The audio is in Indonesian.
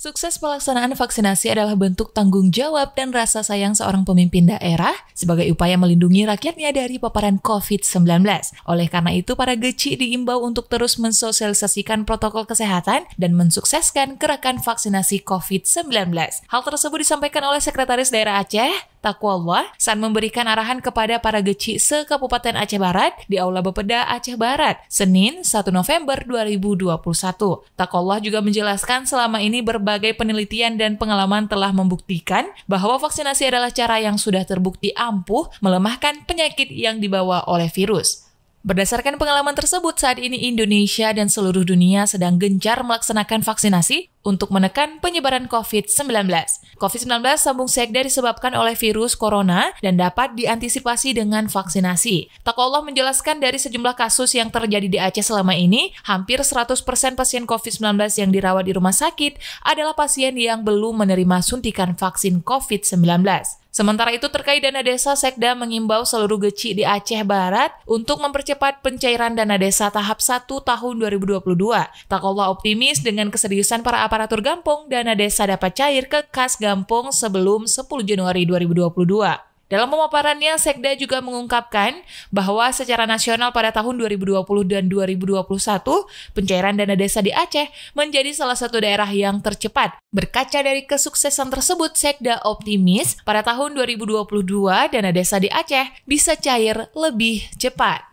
Sukses pelaksanaan vaksinasi adalah bentuk tanggung jawab dan rasa sayang seorang pemimpin daerah sebagai upaya melindungi rakyatnya dari paparan COVID-19. Oleh karena itu, para geci diimbau untuk terus mensosialisasikan protokol kesehatan dan mensukseskan gerakan vaksinasi COVID-19. Hal tersebut disampaikan oleh Sekretaris Daerah Aceh, Takwallah saat memberikan arahan kepada para geci se-Kabupaten Aceh Barat di Aula Bepeda Aceh Barat, Senin 1 November 2021. Takwallah juga menjelaskan selama ini berbagai penelitian dan pengalaman telah membuktikan bahwa vaksinasi adalah cara yang sudah terbukti ampuh melemahkan penyakit yang dibawa oleh virus. Berdasarkan pengalaman tersebut, saat ini Indonesia dan seluruh dunia sedang gencar melaksanakan vaksinasi untuk menekan penyebaran COVID-19. COVID-19 sambung sekda disebabkan oleh virus corona dan dapat diantisipasi dengan vaksinasi. Allah menjelaskan dari sejumlah kasus yang terjadi di Aceh selama ini, hampir 100% pasien COVID-19 yang dirawat di rumah sakit adalah pasien yang belum menerima suntikan vaksin COVID-19. Sementara itu terkait dana desa, Sekda mengimbau seluruh geci di Aceh Barat untuk mempercepat pencairan dana desa tahap 1 tahun 2022. Takola optimis dengan keseriusan para aparatur gampung, dana desa dapat cair ke kas gampung sebelum 10 Januari 2022. Dalam pemaparannya, Sekda juga mengungkapkan bahwa secara nasional pada tahun 2020 dan 2021, pencairan dana desa di Aceh menjadi salah satu daerah yang tercepat. Berkaca dari kesuksesan tersebut, Sekda optimis pada tahun 2022 dana desa di Aceh bisa cair lebih cepat.